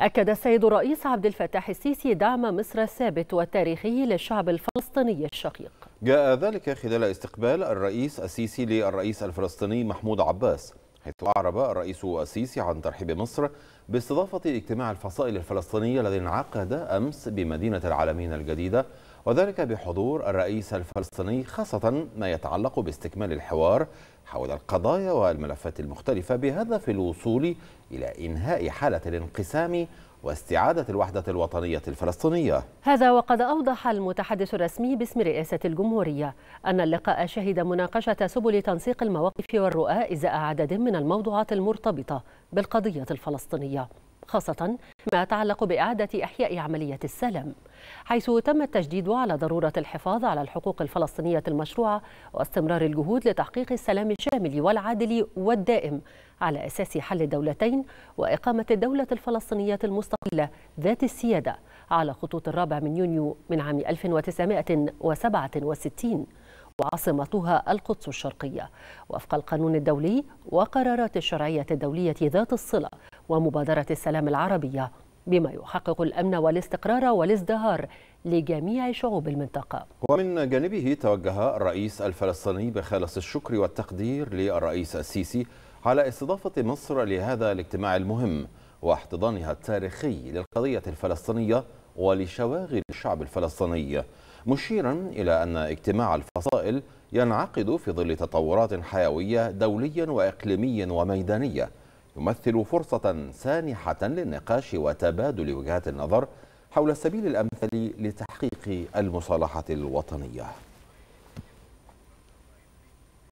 أكد السيد الرئيس عبد الفتاح السيسي دعم مصر الثابت والتاريخي للشعب الفلسطيني الشقيق جاء ذلك خلال استقبال الرئيس السيسي للرئيس الفلسطيني محمود عباس حيث أعرب الرئيس السيسي عن ترحيب مصر باستضافة اجتماع الفصائل الفلسطينية الذي انعقد أمس بمدينة العالمين الجديدة وذلك بحضور الرئيس الفلسطيني خاصة ما يتعلق باستكمال الحوار حول القضايا والملفات المختلفة بهدف الوصول إلى إنهاء حالة الانقسام واستعادة الوحدة الوطنية الفلسطينية هذا وقد أوضح المتحدث الرسمي باسم رئاسة الجمهورية أن اللقاء شهد مناقشة سبل تنسيق المواقف والرؤى إزاء عدد من الموضوعات المرتبطة بالقضية الفلسطينية خاصة ما يتعلق بإعادة إحياء عملية السلام حيث تم التجديد على ضرورة الحفاظ على الحقوق الفلسطينية المشروعة واستمرار الجهود لتحقيق السلام الشامل والعادل والدائم على أساس حل الدولتين وإقامة الدولة الفلسطينية المستقلة ذات السيادة على خطوط الرابع من يونيو من عام 1967 وعاصمتها القدس الشرقية وفق القانون الدولي وقرارات الشرعية الدولية ذات الصلة ومبادرة السلام العربية بما يحقق الأمن والاستقرار والازدهار لجميع شعوب المنطقة ومن جانبه توجه الرئيس الفلسطيني بخالص الشكر والتقدير للرئيس السيسي على استضافة مصر لهذا الاجتماع المهم واحتضانها التاريخي للقضية الفلسطينية ولشواغل الشعب الفلسطيني مشيرا إلى أن اجتماع الفصائل ينعقد في ظل تطورات حيوية دوليا وإقليميا وميدانية يمثل فرصة سانحة للنقاش وتبادل وجهات النظر حول السبيل الأمثل لتحقيق المصالحة الوطنية